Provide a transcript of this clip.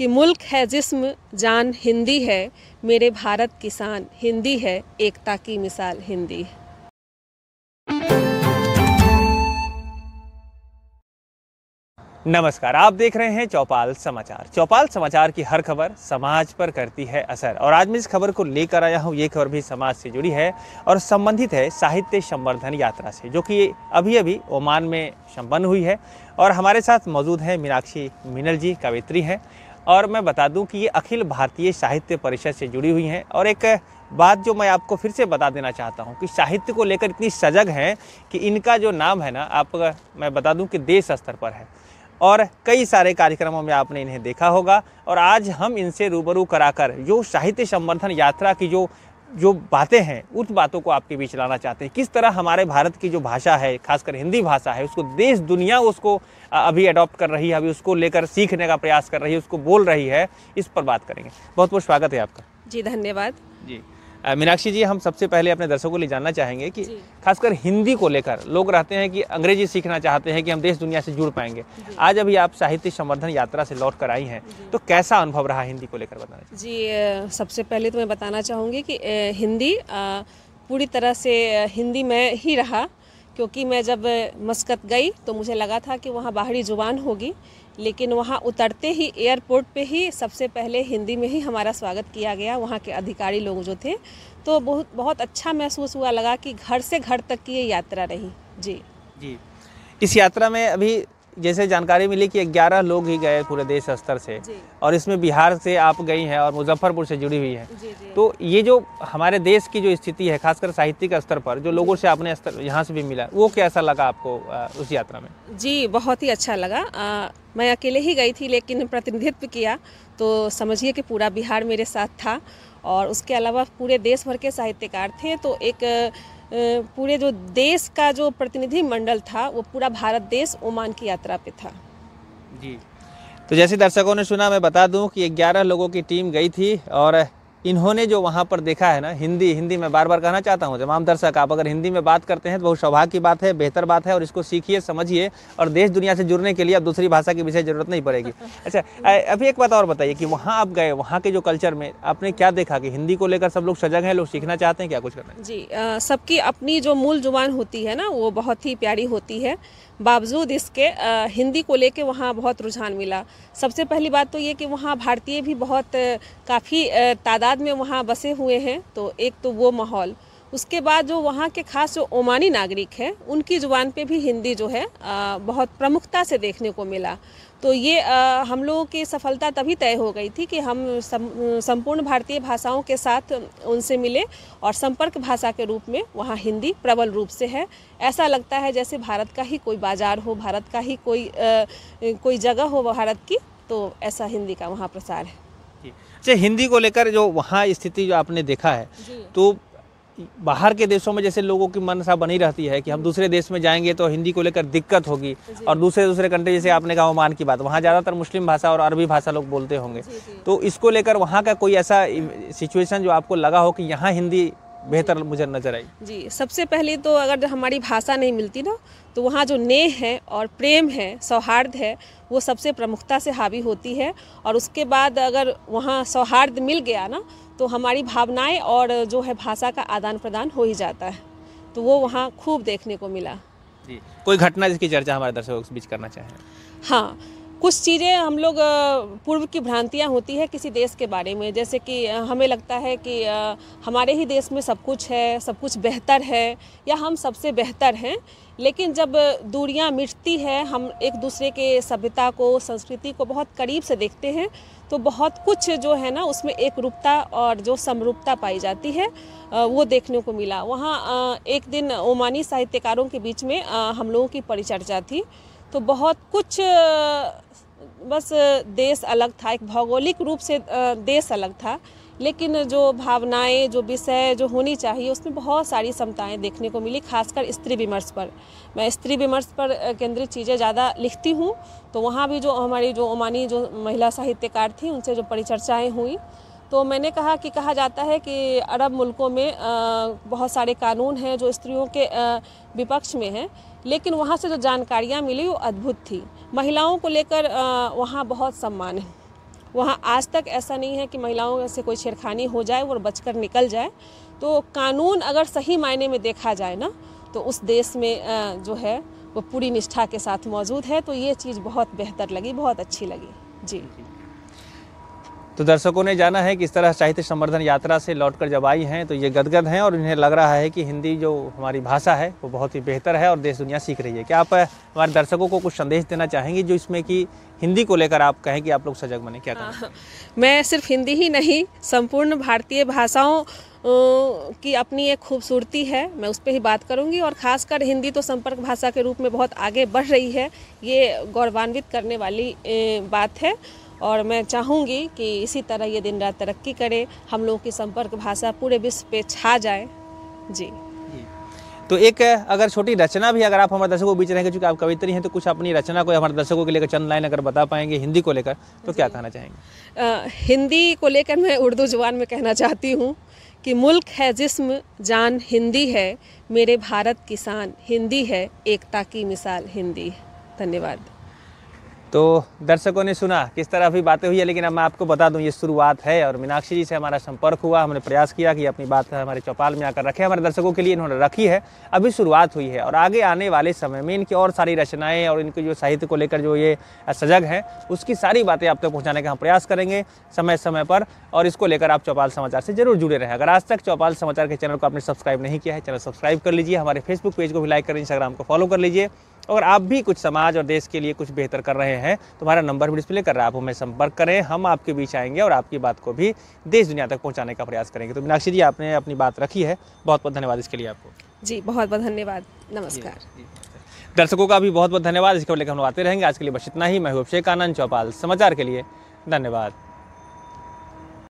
कि मुल्क है जिस्म जान हिंदी है मेरे भारत किसान हिंदी है एकता की मिसाल हिंदी है नमस्कार आप देख रहे हैं चौपाल समाचार चौपाल समाचार की हर खबर समाज पर करती है असर और आज मैं इस खबर को लेकर आया हूँ ये खबर भी समाज से जुड़ी है और संबंधित है साहित्य संवर्धन यात्रा से जो कि अभी अभी ओमान में संपन्न हुई है और हमारे साथ मौजूद हैं मीनाक्षी मिनल जी कवित्री हैं और मैं बता दूं कि ये अखिल भारतीय साहित्य परिषद से जुड़ी हुई हैं और एक बात जो मैं आपको फिर से बता देना चाहता हूँ कि साहित्य को लेकर इतनी सजग हैं कि इनका जो नाम है ना आप मैं बता दूँ कि देश स्तर पर है और कई सारे कार्यक्रमों में आपने इन्हें देखा होगा और आज हम इनसे रूबरू कराकर जो साहित्य संवर्धन यात्रा की जो जो बातें हैं उस बातों को आपके बीच लाना चाहते हैं किस तरह हमारे भारत की जो भाषा है खासकर हिंदी भाषा है उसको देश दुनिया उसको अभी अडॉप्ट कर रही है अभी उसको लेकर सीखने का प्रयास कर रही है उसको बोल रही है इस पर बात करेंगे बहुत बहुत स्वागत है आपका जी धन्यवाद जी मीनाक्षी जी हम सबसे पहले अपने दर्शकों को ले जानना चाहेंगे कि खासकर हिंदी को लेकर लोग रहते हैं कि अंग्रेजी सीखना चाहते हैं कि हम देश दुनिया से जुड़ पाएंगे आज अभी आप साहित्य संवर्धन यात्रा से लौट कर आई हैं तो कैसा अनुभव रहा हिंदी को लेकर बताना जी सबसे पहले तो मैं बताना चाहूँगी कि हिंदी पूरी तरह से हिंदी में ही रहा क्योंकि मैं जब मस्कत गई तो मुझे लगा था कि वहाँ बाहरी ज़ुबान होगी लेकिन वहाँ उतरते ही एयरपोर्ट पे ही सबसे पहले हिंदी में ही हमारा स्वागत किया गया वहाँ के अधिकारी लोग जो थे तो बहुत बहुत अच्छा महसूस हुआ लगा कि घर से घर तक की ये यात्रा रही जी जी इस यात्रा में अभी जैसे जानकारी मिली कि 11 लोग ही गए पूरे देश स्तर से और इसमें बिहार से आप गई हैं और मुजफ्फरपुर से जुड़ी हुई हैं तो ये जो हमारे देश की जो स्थिति है खासकर साहित्यिक स्तर पर जो लोगों से आपने स्तर यहाँ से भी मिला वो कैसा लगा आपको उस यात्रा में जी बहुत ही अच्छा लगा आ, मैं अकेले ही गई थी लेकिन प्रतिनिधित्व किया तो समझिए कि पूरा बिहार मेरे साथ था और उसके अलावा पूरे देश भर के साहित्यकार थे तो एक पूरे जो देश का जो प्रतिनिधि मंडल था वो पूरा भारत देश ओमान की यात्रा पे था जी तो जैसे दर्शकों ने सुना मैं बता दूं कि 11 लोगों की टीम गई थी और इन्होंने जो वहाँ पर देखा है ना हिंदी हिंदी में बार बार कहना चाहता हूँ तमाम दर्शक आप अगर हिंदी में बात करते हैं तो बहुत सौभाग्य की बात है बेहतर बात है और इसको सीखिए समझिए और देश दुनिया से जुड़ने के लिए अब दूसरी भाषा की विषय ज़रूरत नहीं पड़ेगी अच्छा अभी एक बात और बताइए कि वहाँ आप गए वहाँ के जो कल्चर में आपने क्या देखा कि हिंदी को लेकर सब लोग सजग हैं लोग सीखना चाहते हैं क्या कुछ करना जी सबकी अपनी जो मूल जुबान होती है ना वो बहुत ही प्यारी होती है बावजूद इसके हिंदी को लेके वहाँ बहुत रुझान मिला सबसे पहली बात तो ये कि वहाँ भारतीय भी बहुत काफ़ी तादाद तादाद में वहाँ बसे हुए हैं तो एक तो वो माहौल उसके बाद जो वहाँ के खास जो ओमानी नागरिक हैं उनकी ज़ुबान पे भी हिंदी जो है आ, बहुत प्रमुखता से देखने को मिला तो ये आ, हम लोगों की सफलता तभी तय हो गई थी कि हम सम, संपूर्ण भारतीय भाषाओं के साथ उनसे मिले और संपर्क भाषा के रूप में वहाँ हिंदी प्रबल रूप से है ऐसा लगता है जैसे भारत का ही कोई बाजार हो भारत का ही कोई आ, कोई जगह हो भारत की तो ऐसा हिंदी का वहाँ प्रसार है अच्छा हिंदी को लेकर जो वहाँ स्थिति जो आपने देखा है तो बाहर के देशों में जैसे लोगों की मनसा बनी रहती है कि हम दूसरे देश में जाएंगे तो हिंदी को लेकर दिक्कत होगी और दूसरे दूसरे कंट्री जैसे आपने कहा ओमान की बात वहाँ ज़्यादातर मुस्लिम भाषा और अरबी भाषा लोग बोलते होंगे तो इसको लेकर वहाँ का कोई ऐसा सिचुएशन जो आपको लगा हो कि यहाँ हिंदी बेहतर मुझे नज़र आई जी सबसे पहले तो अगर हमारी भाषा नहीं मिलती ना तो वहाँ जो नेह है और प्रेम है सौहार्द है वो सबसे प्रमुखता से हावी होती है और उसके बाद अगर वहाँ सौहार्द मिल गया ना तो हमारी भावनाएं और जो है भाषा का आदान प्रदान हो ही जाता है तो वो वहाँ खूब देखने को मिला जी कोई घटना जिसकी चर्चा हमारे दर्शकों के बीच करना चाहें हाँ कुछ चीज़ें हम लोग पूर्व की भ्रांतियाँ होती है किसी देश के बारे में जैसे कि हमें लगता है कि हमारे ही देश में सब कुछ है सब कुछ बेहतर है या हम सबसे बेहतर हैं लेकिन जब दूरियां मिटती है हम एक दूसरे के सभ्यता को संस्कृति को बहुत करीब से देखते हैं तो बहुत कुछ जो है ना उसमें एक रूपता और जो समरूपता पाई जाती है वो देखने को मिला वहाँ एक दिन ओमानी साहित्यकारों के बीच में हम लोगों की परिचर्चा थी तो बहुत कुछ बस देश अलग था एक भौगोलिक रूप से देश अलग था लेकिन जो भावनाएं जो विषय जो होनी चाहिए उसमें बहुत सारी समताएं देखने को मिली खासकर स्त्री विमर्श पर मैं स्त्री विमर्श पर केंद्रित चीज़ें ज़्यादा लिखती हूँ तो वहाँ भी जो हमारी जो ओमानी जो महिला साहित्यकार थी उनसे जो परिचर्चाएँ हुई तो मैंने कहा कि कहा जाता है कि अरब मुल्कों में बहुत सारे कानून हैं जो स्त्रियों के विपक्ष में हैं लेकिन वहाँ से जो जानकारियाँ मिली वो अद्भुत थी महिलाओं को लेकर वहाँ बहुत सम्मान है वहाँ आज तक ऐसा नहीं है कि महिलाओं से कोई छेड़खानी हो जाए और बचकर निकल जाए तो कानून अगर सही मायने में देखा जाए ना तो उस देश में जो है वो पूरी निष्ठा के साथ मौजूद है तो ये चीज़ बहुत बेहतर लगी बहुत अच्छी लगी जी तो दर्शकों ने जाना है कि इस तरह साहित्य संवर्धन यात्रा से लौटकर जब आई हैं तो ये गदगद हैं और इन्हें लग रहा है कि हिंदी जो हमारी भाषा है वो बहुत ही बेहतर है और देश दुनिया सीख रही है क्या आप हमारे दर्शकों को कुछ संदेश देना चाहेंगे जो इसमें कि हिंदी को लेकर आप कहें कि आप लोग सजग बने क्या कहें हाँ, मैं सिर्फ हिंदी ही नहीं संपूर्ण भारतीय भाषाओं की अपनी एक खूबसूरती है मैं उस पर ही बात करूँगी और ख़ासकर हिंदी तो संपर्क भाषा के रूप में बहुत आगे बढ़ रही है ये गौरवान्वित करने वाली बात है और मैं चाहूँगी कि इसी तरह ये दिन रात तरक्की करे हम लोगों की संपर्क भाषा पूरे विश्व पे छा जाए जी तो एक अगर छोटी रचना भी अगर आप हमारे दर्शकों के बीच रहेंगे क्योंकि आप कवित्री हैं तो कुछ अपनी रचना को हमारे दर्शकों के लेकर चंद लाइन अगर बता पाएंगे हिंदी को लेकर तो क्या कहना चाहेंगे आ, हिंदी को लेकर मैं उर्दू जुबान में कहना चाहती हूँ कि मुल्क है जिस्म जान हिंदी है मेरे भारत किसान हिंदी है एकता की मिसाल हिंदी धन्यवाद तो दर्शकों ने सुना किस तरह अभी बातें हुई है लेकिन अब मैं आपको बता दूं ये शुरुआत है और मीनाक्षी जी से हमारा संपर्क हुआ हमने प्रयास किया कि अपनी बात हमारे चौपाल में आकर रखें हमारे दर्शकों के लिए इन्होंने रखी है अभी शुरुआत हुई है और आगे आने वाले समय में इनकी और सारी रचनाएँ और इनके जो साहित्य को लेकर जो ये सजग हैं उसकी सारी बातें आप तक तो पहुँचाने का हम प्रयास करेंगे समय समय पर और इसको लेकर आप चौपाल समाचार से जरूर जुड़े रहें अगर आज तक चौपाल समाचार के चैनल को आपने सब्सक्राइब नहीं किया है चैनल सब्सक्राइब कर लीजिए हमारे फेसबुक पेज को भी लाइक करें इंस्टाग्राम को फॉलो कर लीजिए अगर आप भी कुछ समाज और देश के लिए कुछ बेहतर कर रहे हैं तो हमारा नंबर भी डिस्प्ले कर रहा है आप हमें संपर्क करें हम आपके बीच आएंगे और आपकी बात को भी देश दुनिया तक पहुँचाने का प्रयास करेंगे तो मीनाक्षी जी आपने अपनी बात रखी है बहुत बहुत धन्यवाद इसके लिए आपको जी बहुत बहुत धन्यवाद नमस्कार दर्शकों का भी बहुत बहुत धन्यवाद इसके लेकर हम आते रहेंगे आज के लिए बस इतना ही मैं अभिषेक आनंद चौपाल समाचार के लिए धन्यवाद